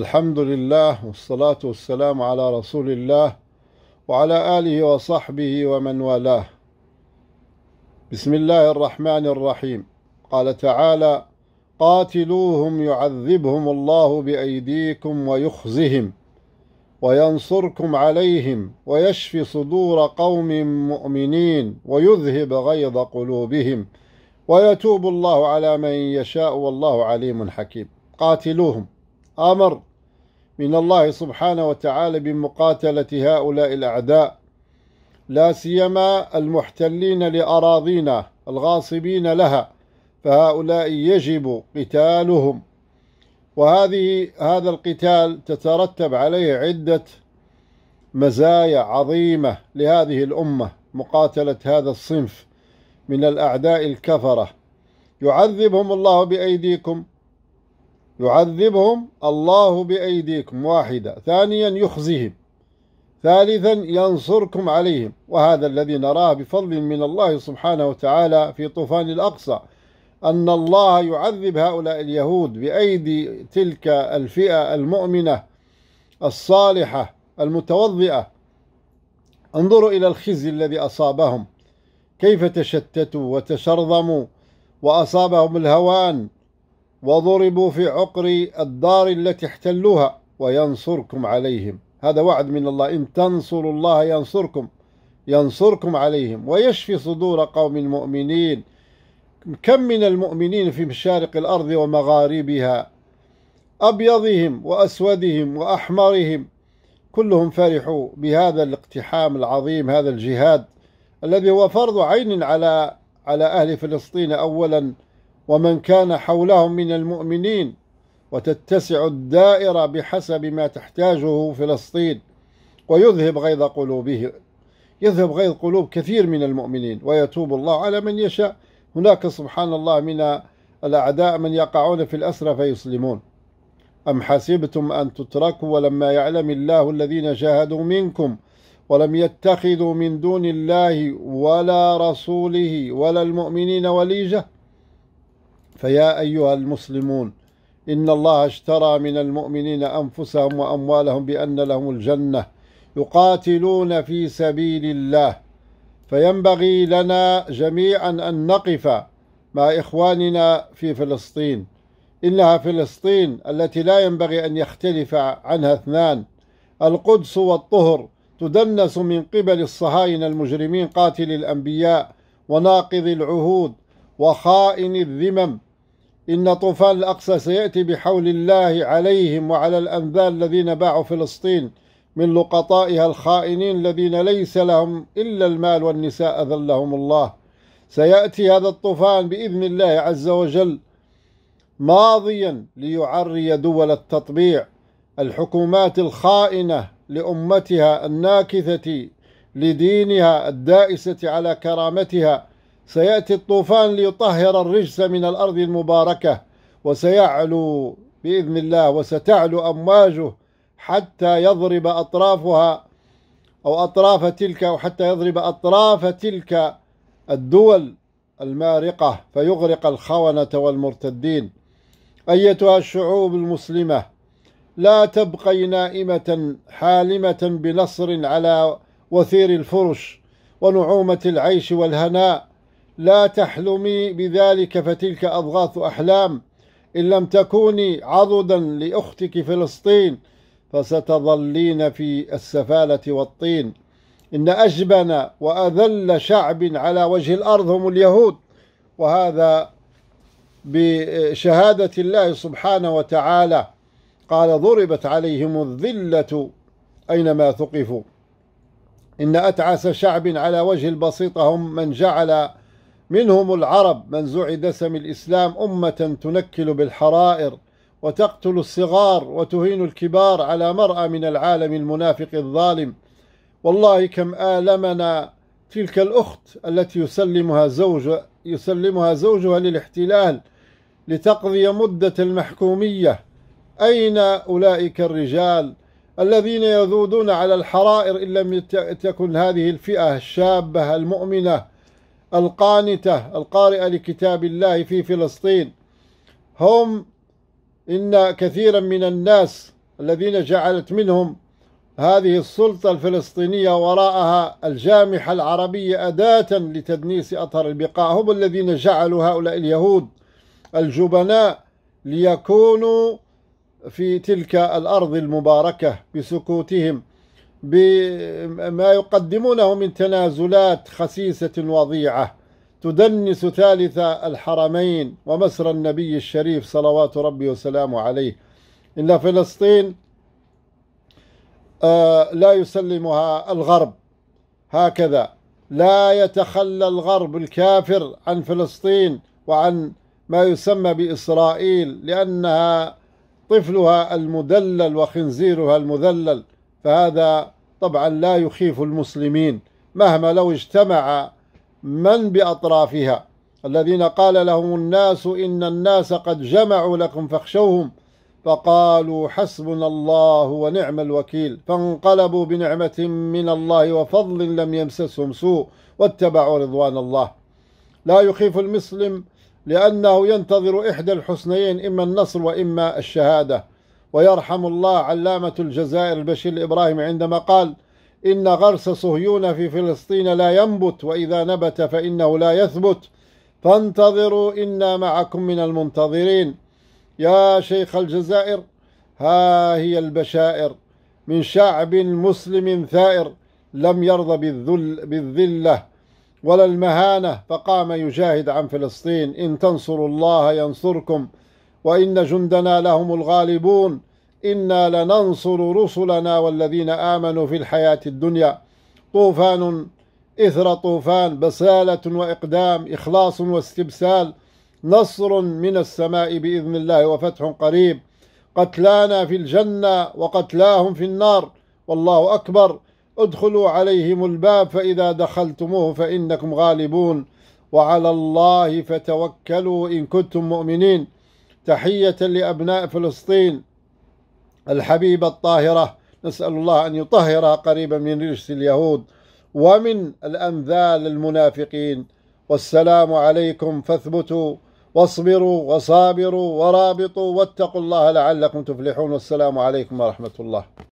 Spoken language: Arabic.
الحمد لله والصلاة والسلام على رسول الله وعلى آله وصحبه ومن والاه بسم الله الرحمن الرحيم قال تعالى قاتلوهم يعذبهم الله بأيديكم ويخزهم وينصركم عليهم ويشفي صدور قوم مؤمنين ويذهب غيظ قلوبهم ويتوب الله على من يشاء والله عليم حكيم قاتلوهم أمر من الله سبحانه وتعالى بمقاتلة هؤلاء الأعداء لا سيما المحتلين لأراضينا الغاصبين لها فهؤلاء يجب قتالهم وهذه هذا القتال تترتب عليه عدة مزايا عظيمة لهذه الأمة مقاتلة هذا الصنف من الأعداء الكفرة يعذبهم الله بأيديكم يعذبهم الله بأيديكم واحدة ثانيا يخزيهم ثالثا ينصركم عليهم وهذا الذي نراه بفضل من الله سبحانه وتعالى في طوفان الأقصى أن الله يعذب هؤلاء اليهود بأيدي تلك الفئة المؤمنة الصالحة المتوضئة انظروا إلى الخزي الذي أصابهم كيف تشتتوا وتشرذموا وأصابهم الهوان وضربوا في عقر الدار التي احتلوها وينصركم عليهم هذا وعد من الله إن تنصروا الله ينصركم ينصركم عليهم ويشفي صدور قوم مؤمنين كم من المؤمنين في مشارق الأرض ومغاربها أبيضهم وأسودهم وأحمرهم كلهم فرحوا بهذا الاقتحام العظيم هذا الجهاد الذي هو فرض عين على على أهل فلسطين أولا ومن كان حولهم من المؤمنين وتتسع الدائرة بحسب ما تحتاجه فلسطين ويذهب غيظ قلوبه يذهب غيظ قلوب كثير من المؤمنين ويتوب الله على من يشاء هناك سبحان الله من الأعداء من يقعون في الأسرى فيسلمون أم حسبتم أن تتركوا ولما يعلم الله الذين جاهدوا منكم ولم يتخذوا من دون الله ولا رسوله ولا المؤمنين وليجه فيا أيها المسلمون إن الله اشترى من المؤمنين أنفسهم وأموالهم بأن لهم الجنة يقاتلون في سبيل الله فينبغي لنا جميعا أن نقف مع إخواننا في فلسطين إنها فلسطين التي لا ينبغي أن يختلف عنها اثنان القدس والطهر تدنس من قبل الصهاينة المجرمين قاتل الأنبياء وناقض العهود وخائن الذمم إن طوفان الأقصى سيأتي بحول الله عليهم وعلى الأنذال الذين باعوا فلسطين من لقطائها الخائنين الذين ليس لهم إلا المال والنساء أذلهم الله سيأتي هذا الطوفان بإذن الله عز وجل ماضيا ليعري دول التطبيع الحكومات الخائنة لأمتها الناكثة لدينها الدائسة على كرامتها سيأتي الطوفان ليطهر الرجس من الأرض المباركة وسيعلو بإذن الله وستعلو أمواجه حتى يضرب أطرافها أو أطراف تلك أو حتى يضرب أطراف تلك الدول المارقة فيغرق الخونة والمرتدين أيتها الشعوب المسلمة لا تبقي نائمة حالمة بنصر على وثير الفرش ونعومة العيش والهناء لا تحلمي بذلك فتلك أضغاث أحلام إن لم تكوني عضدا لأختك فلسطين فستظلين في السفالة والطين إن أجبن وأذل شعب على وجه الأرض هم اليهود وهذا بشهادة الله سبحانه وتعالى قال ضربت عليهم الذلة أينما ثقفوا إن أتعس شعب على وجه البسيطة هم من جعل منهم العرب من دسم الإسلام أمة تنكل بالحرائر وتقتل الصغار وتهين الكبار على مرأى من العالم المنافق الظالم والله كم آلمنا تلك الأخت التي يسلمها زوج يسلمها زوجها للاحتلال لتقضي مدة المحكومية أين أولئك الرجال الذين يذودون على الحرائر إن لم تكن هذه الفئة الشابة المؤمنة القانتة القارئة لكتاب الله في فلسطين هم إن كثيرا من الناس الذين جعلت منهم هذه السلطة الفلسطينية وراءها الجامحة العربية أداة لتدنيس أطهر البقاع هم الذين جعلوا هؤلاء اليهود الجبناء ليكونوا في تلك الأرض المباركة بسكوتهم بما يقدمونه من تنازلات خسيسة وضيعة تدنس ثالث الحرمين ومسر النبي الشريف صلوات ربي وسلامه عليه إن فلسطين آه، لا يسلمها الغرب هكذا لا يتخلى الغرب الكافر عن فلسطين وعن ما يسمى بإسرائيل لأنها طفلها المدلل وخنزيرها المذلل فهذا طبعا لا يخيف المسلمين مهما لو اجتمع من بأطرافها الذين قال لهم الناس إن الناس قد جمعوا لكم فاخشوهم فقالوا حسبنا الله ونعم الوكيل فانقلبوا بنعمة من الله وفضل لم يمسسهم سوء واتبعوا رضوان الله لا يخيف المسلم لأنه ينتظر إحدى الحسنيين إما النصر وإما الشهادة ويرحم الله علامة الجزائر البشير إبراهيم عندما قال إن غرس صهيون في فلسطين لا ينبت وإذا نبت فإنه لا يثبت فانتظروا إنا معكم من المنتظرين يا شيخ الجزائر ها هي البشائر من شعب مسلم ثائر لم يرضى بالذل بالذلة ولا المهانة فقام يجاهد عن فلسطين إن تنصروا الله ينصركم وإن جندنا لهم الغالبون إنا لننصر رسلنا والذين آمنوا في الحياة الدنيا طوفان إثر طوفان بسالة وإقدام إخلاص واستبسال نصر من السماء بإذن الله وفتح قريب قتلانا في الجنة وقتلاهم في النار والله أكبر ادخلوا عليهم الباب فإذا دخلتموه فإنكم غالبون وعلى الله فتوكلوا إن كنتم مؤمنين تحية لأبناء فلسطين الحبيبة الطاهرة نسأل الله أن يطهرها قريبا من رجس اليهود ومن الأنذال المنافقين والسلام عليكم فاثبتوا واصبروا وصابروا ورابطوا واتقوا الله لعلكم تفلحون والسلام عليكم ورحمة الله